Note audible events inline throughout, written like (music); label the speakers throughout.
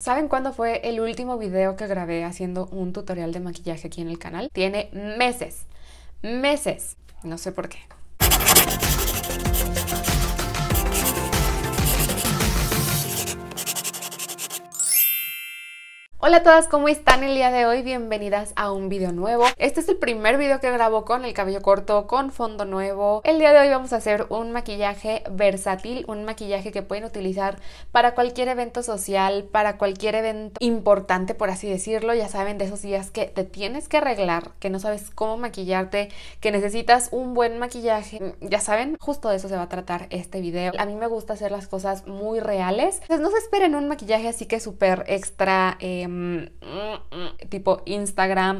Speaker 1: ¿Saben cuándo fue el último video que grabé haciendo un tutorial de maquillaje aquí en el canal? Tiene meses, meses, no sé por qué. Hola a todas, ¿cómo están el día de hoy? Bienvenidas a un video nuevo. Este es el primer video que grabo con el cabello corto, con fondo nuevo. El día de hoy vamos a hacer un maquillaje versátil, un maquillaje que pueden utilizar para cualquier evento social, para cualquier evento importante, por así decirlo. Ya saben, de esos días que te tienes que arreglar, que no sabes cómo maquillarte, que necesitas un buen maquillaje. Ya saben, justo de eso se va a tratar este video. A mí me gusta hacer las cosas muy reales. Entonces no se esperen un maquillaje así que súper extra... Eh, Em, mm, mm, tipo Instagram,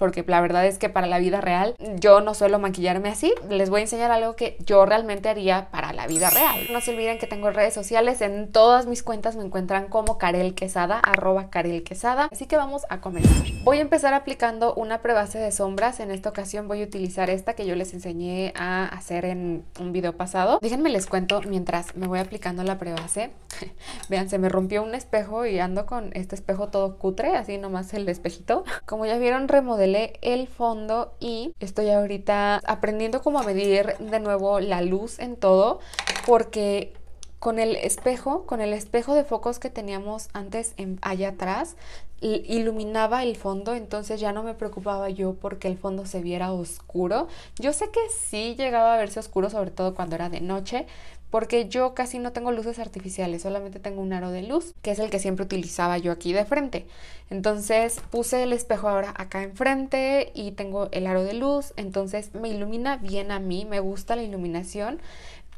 Speaker 1: porque la verdad es que para la vida real yo no suelo maquillarme así. Les voy a enseñar algo que yo realmente haría para la vida real. No se olviden que tengo redes sociales, en todas mis cuentas me encuentran como Karel Quesada, arroba Quesada. Así que vamos a comenzar. Voy a empezar aplicando una prebase de sombras. En esta ocasión voy a utilizar esta que yo les enseñé a hacer en un video pasado. Déjenme les cuento mientras me voy aplicando la prebase. (laughs) Vean, se me rompió un espejo y ando con este espejo todo cutre, así nomás el espejito. Como ya vieron, remodelé el fondo y estoy ahorita aprendiendo cómo a medir de nuevo la luz en todo porque con el espejo, con el espejo de focos que teníamos antes en, allá atrás, iluminaba el fondo, entonces ya no me preocupaba yo porque el fondo se viera oscuro. Yo sé que sí llegaba a verse oscuro, sobre todo cuando era de noche, porque yo casi no tengo luces artificiales, solamente tengo un aro de luz, que es el que siempre utilizaba yo aquí de frente. Entonces puse el espejo ahora acá enfrente y tengo el aro de luz, entonces me ilumina bien a mí, me gusta la iluminación,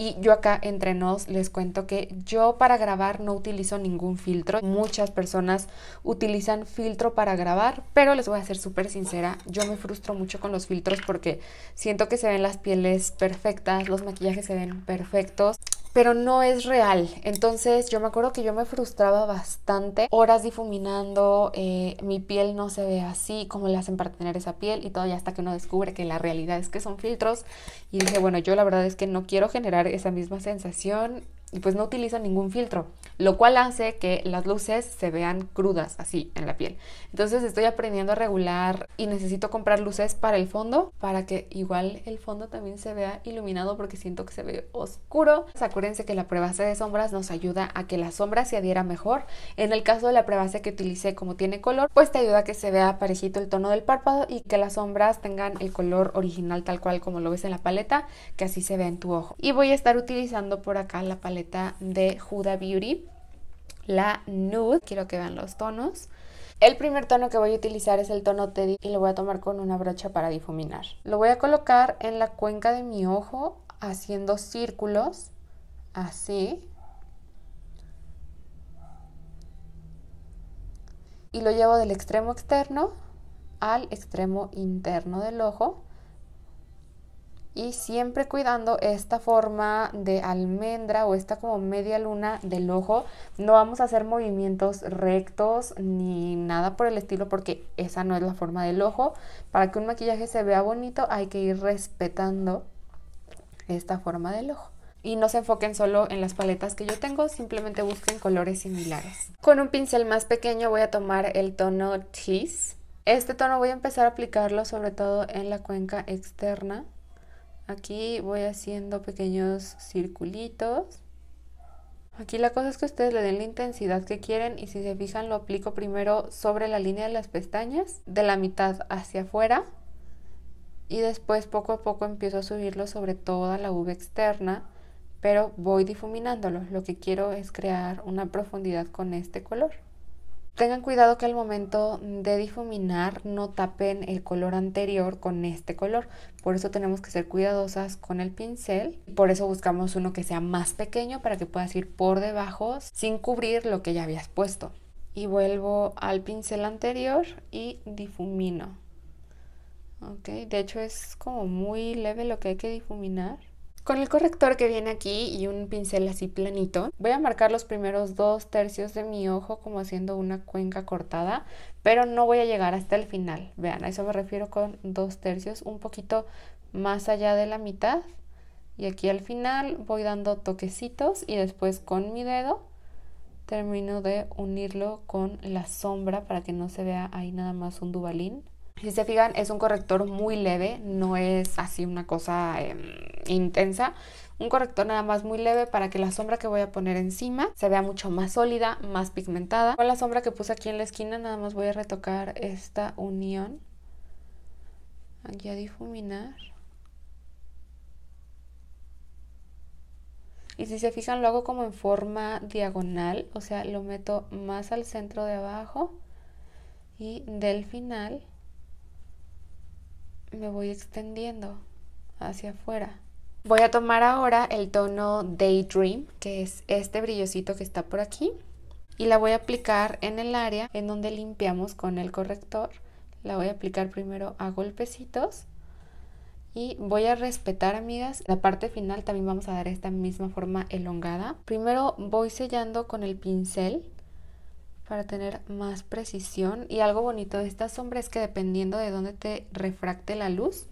Speaker 1: y yo acá entre nos les cuento que yo para grabar no utilizo ningún filtro. Muchas personas utilizan filtro para grabar, pero les voy a ser súper sincera, yo me frustro mucho con los filtros porque siento que se ven las pieles perfectas, los maquillajes se ven perfectos pero no es real. Entonces yo me acuerdo que yo me frustraba bastante, horas difuminando, eh, mi piel no se ve así, cómo le hacen para tener esa piel y todo, y hasta que uno descubre que la realidad es que son filtros. Y dije, bueno, yo la verdad es que no quiero generar esa misma sensación, y pues no utiliza ningún filtro, lo cual hace que las luces se vean crudas así en la piel. Entonces estoy aprendiendo a regular y necesito comprar luces para el fondo para que igual el fondo también se vea iluminado porque siento que se ve oscuro. Pues acuérdense que la prebase de sombras nos ayuda a que la sombra se adhiera mejor. En el caso de la prebase que utilicé como tiene color, pues te ayuda a que se vea parejito el tono del párpado y que las sombras tengan el color original tal cual como lo ves en la paleta, que así se vea en tu ojo. Y voy a estar utilizando por acá la paleta de Huda Beauty, la Nude. Quiero que vean los tonos. El primer tono que voy a utilizar es el tono Teddy y lo voy a tomar con una brocha para difuminar. Lo voy a colocar en la cuenca de mi ojo haciendo círculos, así. Y lo llevo del extremo externo al extremo interno del ojo y siempre cuidando esta forma de almendra o esta como media luna del ojo. No vamos a hacer movimientos rectos ni nada por el estilo porque esa no es la forma del ojo. Para que un maquillaje se vea bonito hay que ir respetando esta forma del ojo. Y no se enfoquen solo en las paletas que yo tengo, simplemente busquen colores similares. Con un pincel más pequeño voy a tomar el tono Cheese. Este tono voy a empezar a aplicarlo sobre todo en la cuenca externa Aquí voy haciendo pequeños circulitos. Aquí la cosa es que ustedes le den la intensidad que quieren y si se fijan lo aplico primero sobre la línea de las pestañas, de la mitad hacia afuera y después poco a poco empiezo a subirlo sobre toda la V externa, pero voy difuminándolo. Lo que quiero es crear una profundidad con este color. Tengan cuidado que al momento de difuminar no tapen el color anterior con este color. Por eso tenemos que ser cuidadosas con el pincel. Por eso buscamos uno que sea más pequeño para que puedas ir por debajo sin cubrir lo que ya habías puesto. Y vuelvo al pincel anterior y difumino. Ok, de hecho es como muy leve lo que hay que difuminar. Con el corrector que viene aquí y un pincel así planito, voy a marcar los primeros dos tercios de mi ojo como haciendo una cuenca cortada, pero no voy a llegar hasta el final. Vean, a eso me refiero con dos tercios, un poquito más allá de la mitad. Y aquí al final voy dando toquecitos y después con mi dedo termino de unirlo con la sombra para que no se vea ahí nada más un dubalín. Si se fijan, es un corrector muy leve, no es así una cosa... Em, e intensa, un corrector nada más muy leve para que la sombra que voy a poner encima se vea mucho más sólida, más pigmentada. Con la sombra que puse aquí en la esquina nada más voy a retocar esta unión. Aquí a difuminar. Y si se fijan lo hago como en forma diagonal, o sea lo meto más al centro de abajo y del final me voy extendiendo hacia afuera. Voy a tomar ahora el tono Daydream, que es este brillosito que está por aquí. Y la voy a aplicar en el área en donde limpiamos con el corrector. La voy a aplicar primero a golpecitos. Y voy a respetar, amigas, la parte final también vamos a dar esta misma forma elongada. Primero voy sellando con el pincel para tener más precisión. Y algo bonito de esta sombra es que dependiendo de dónde te refracte la luz,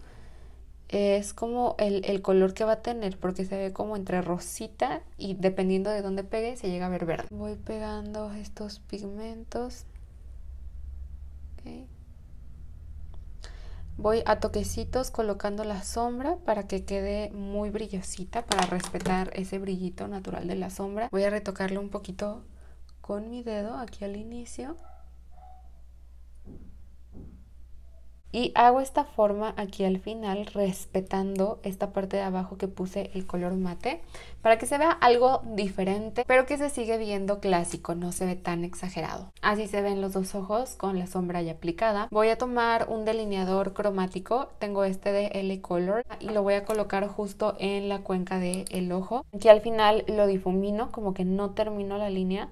Speaker 1: es como el, color que va a tener porque se ve como entre rosita y dependiendo de dónde pegue se llega a ver verde. Voy pegando estos pigmentos. Voy a toquecitos colocando la sombra para que quede muy brillosita para respetar ese brillito natural de la sombra. Voy a retocarlo un poquito con mi dedo aquí al inicio. Y hago esta forma aquí al final respetando esta parte de abajo que puse el color mate para que se vea algo diferente, pero que se sigue viendo clásico, no se ve tan exagerado. Así se ven los dos ojos con la sombra ya aplicada. Voy a tomar un delineador cromático, tengo este de L Color y lo voy a colocar justo en la cuenca del ojo. Aquí al final lo difumino, como que no termino la línea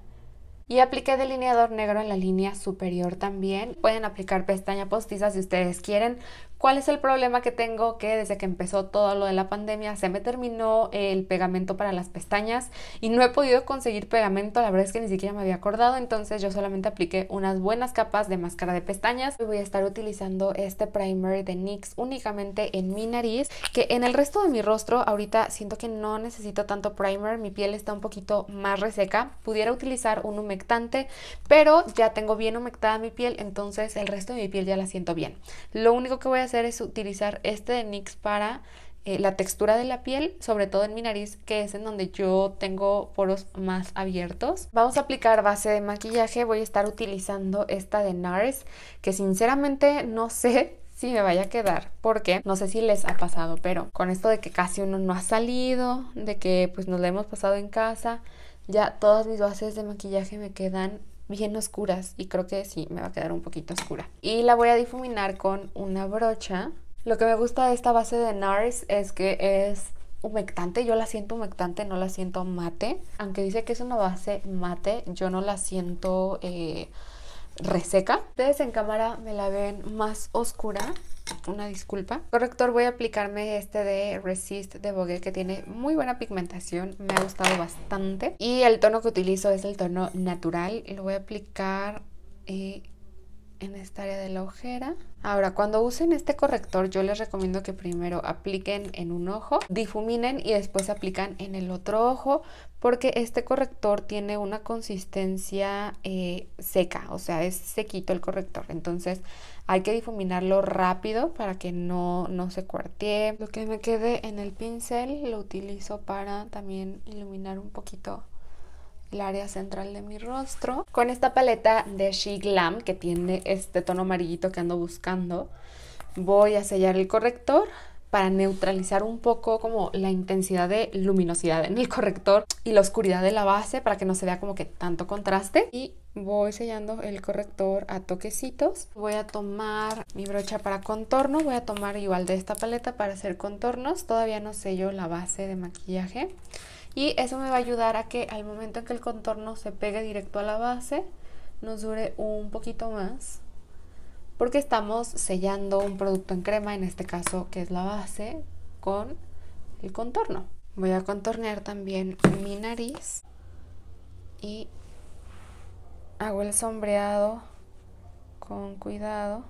Speaker 1: y apliqué delineador negro en la línea superior también. Pueden aplicar pestaña postiza si ustedes quieren, ¿Cuál es el problema que tengo? Que desde que empezó todo lo de la pandemia se me terminó el pegamento para las pestañas y no he podido conseguir pegamento, la verdad es que ni siquiera me había acordado, entonces yo solamente apliqué unas buenas capas de máscara de pestañas. voy a estar utilizando este primer de NYX únicamente en mi nariz, que en el resto de mi rostro ahorita siento que no necesito tanto primer, mi piel está un poquito más reseca, pudiera utilizar un humectante, pero ya tengo bien humectada mi piel, entonces el resto de mi piel ya la siento bien. Lo único que voy a hacer es utilizar este de NYX para eh, la textura de la piel, sobre todo en mi nariz, que es en donde yo tengo poros más abiertos. Vamos a aplicar base de maquillaje, voy a estar utilizando esta de NARS, que sinceramente no (laughs) sé si me vaya a quedar, porque no sé si les ha pasado, pero con esto de que casi uno no ha salido, de que pues nos la hemos pasado en casa, ya todas mis bases de maquillaje me quedan bien oscuras y creo que sí, me va a quedar un poquito oscura. Y la voy a difuminar con una brocha. Lo que me gusta de esta base de NARS es que es humectante, yo la siento humectante, no la siento mate. Aunque dice que es una base mate, yo no la siento eh, reseca. Ustedes en cámara me la ven más oscura una disculpa. Corrector voy a aplicarme este de Resist de Vogue que tiene muy buena pigmentación, me ha gustado bastante. Y el tono que utilizo es el tono natural, Y lo voy a aplicar... Eh, en esta área de la ojera. Ahora, cuando usen este corrector, yo les recomiendo que primero apliquen en un ojo, difuminen y después aplican en el otro ojo porque este corrector tiene una consistencia eh, seca, o sea, es sequito el corrector. Entonces hay que difuminarlo rápido para que no, no se cuartee. Lo que me quede en el pincel lo utilizo para también iluminar un poquito el área central de mi rostro. Con esta paleta de She Glam, que tiene este tono amarillito que ando buscando, voy a sellar el corrector para neutralizar un poco como la intensidad de luminosidad en el corrector y la oscuridad de la base para que no se vea como que tanto contraste. Y voy sellando el corrector a toquecitos. Voy a tomar mi brocha para contorno, voy a tomar igual de esta paleta para hacer contornos. Todavía no sello la base de maquillaje y eso me va a ayudar a que al momento en que el contorno se pegue directo a la base nos dure un poquito más porque estamos sellando un producto en crema, en este caso que es la base, con el contorno. Voy a contornear también mi nariz y hago el sombreado con cuidado.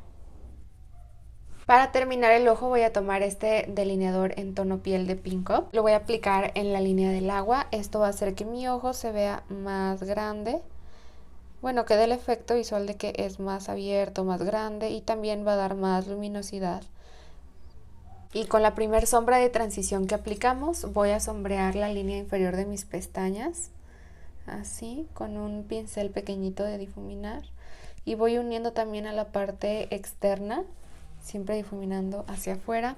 Speaker 1: Para terminar el ojo voy a tomar este delineador en tono piel de Pinko. Lo voy a aplicar en la línea del agua. Esto va a hacer que mi ojo se vea más grande. Bueno, que dé el efecto visual de que es más abierto, más grande y también va a dar más luminosidad. Y con la primer sombra de transición que aplicamos voy a sombrear la línea inferior de mis pestañas. Así, con un pincel pequeñito de difuminar. Y voy uniendo también a la parte externa siempre difuminando hacia afuera.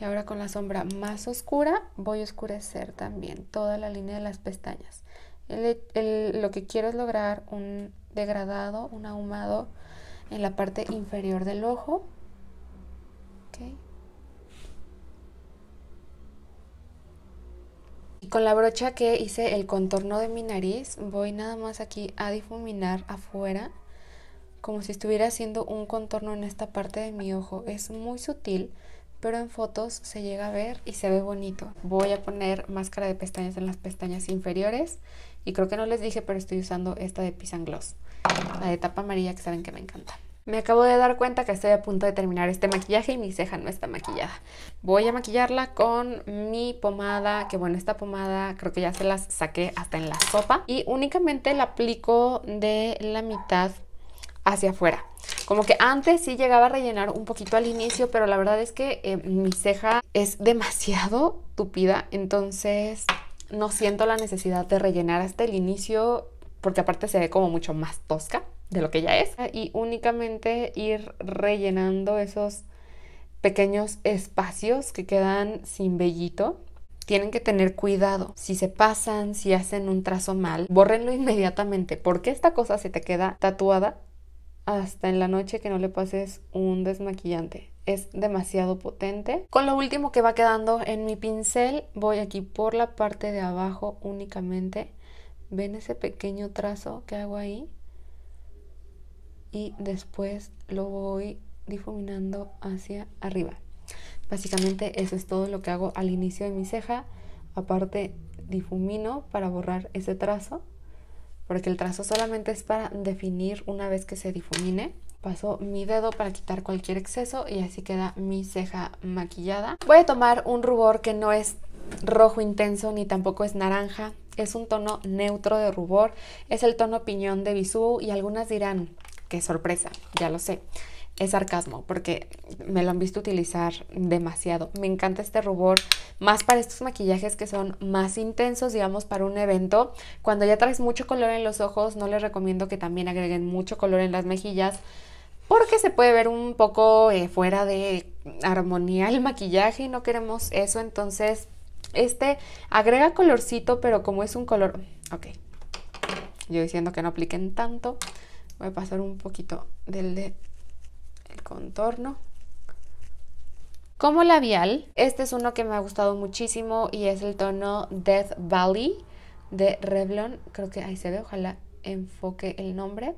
Speaker 1: Y ahora con la sombra más oscura voy a oscurecer también toda la línea de las pestañas. lo que quiero es lograr un degradado, un ahumado en la parte inferior del ojo. Y con la brocha que hice el contorno de mi nariz voy nada más aquí a difuminar afuera como si estuviera haciendo un contorno en esta parte de mi ojo. Es muy sutil, pero en fotos se llega a ver y se ve bonito. Voy a poner máscara de pestañas en las pestañas inferiores y creo que no les dije, pero estoy usando esta de Pisan Gloss, la de tapa amarilla que saben que me encanta. Me acabo de dar cuenta que estoy a punto de terminar este maquillaje y mi ceja no está maquillada. Voy a maquillarla con mi pomada, que bueno, esta pomada creo que ya se las saqué hasta en la sopa. Y únicamente la aplico de la mitad hacia afuera. Como que antes sí llegaba a rellenar un poquito al inicio, pero la verdad es que eh, mi ceja es demasiado (laughs) tupida, entonces no siento la necesidad de rellenar hasta el inicio, porque aparte se ve como mucho más tosca de lo que ya es. Y únicamente ir rellenando esos pequeños espacios que quedan sin vellito. Tienen que tener cuidado. Si se pasan, si hacen un trazo mal, bórrenlo inmediatamente porque esta cosa se te queda tatuada hasta en la noche que no le pases un desmaquillante. Es demasiado potente. Con lo último que va quedando en mi pincel, voy aquí por la parte de abajo únicamente. ¿Ven ese pequeño trazo que hago ahí? Y después lo voy difuminando hacia arriba. Básicamente eso es todo lo que hago al inicio de mi ceja. Aparte difumino para borrar ese trazo porque el trazo solamente es para definir una vez que se difumine. Paso mi dedo para quitar cualquier exceso y así queda mi ceja maquillada. Voy a tomar un rubor que no es rojo intenso ni tampoco es naranja. Es un tono neutro de rubor. Es el tono piñón de Bisú y algunas dirán, qué sorpresa, ya lo sé es sarcasmo, porque me lo han visto utilizar demasiado. Me encanta este rubor, más para estos maquillajes que son más intensos, digamos, para un evento. Cuando ya traes mucho color en los ojos, no les recomiendo que también agreguen mucho color en las mejillas, porque se puede ver un poco eh, fuera de armonía el maquillaje y no queremos eso. Entonces, este agrega colorcito, pero como es un color... Ok, yo diciendo que no apliquen tanto, voy a pasar un poquito del de contorno. Como labial, este es uno que me ha gustado muchísimo y es el tono Death Valley de Revlon. Creo que ahí se ve, ojalá enfoque el nombre.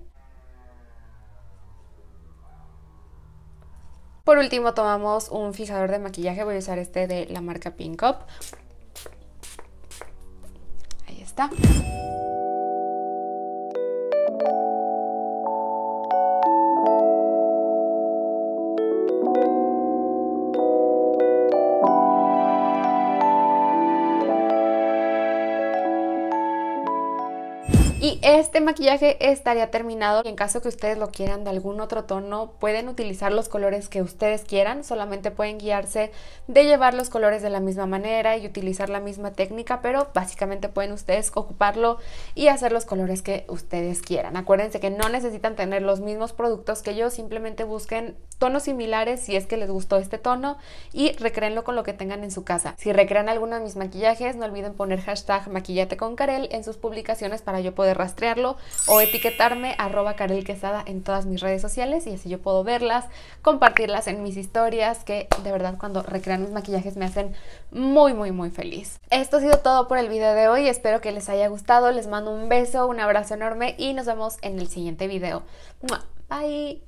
Speaker 1: Por último tomamos un fijador de maquillaje, voy a usar este de la marca Pink Up. Ahí está. Y este maquillaje estaría terminado y en caso que ustedes lo quieran de algún otro tono, pueden utilizar los colores que ustedes quieran, solamente pueden guiarse de llevar los colores de la misma manera y utilizar la misma técnica, pero básicamente pueden ustedes ocuparlo y hacer los colores que ustedes quieran. Acuérdense que no necesitan tener los mismos productos que yo, simplemente busquen tonos similares si es que les gustó este tono y recreenlo con lo que tengan en su casa. Si recrean alguno de mis maquillajes, no olviden poner hashtag maquillate con en sus publicaciones para yo poder rastrearlo o etiquetarme arroba en todas mis redes sociales y así yo puedo verlas, compartirlas en mis historias que de verdad cuando recrean mis maquillajes me hacen muy muy muy feliz. Esto ha sido todo por el video de hoy, espero que les haya gustado, les mando un beso, un abrazo enorme y nos vemos en el siguiente video. Bye!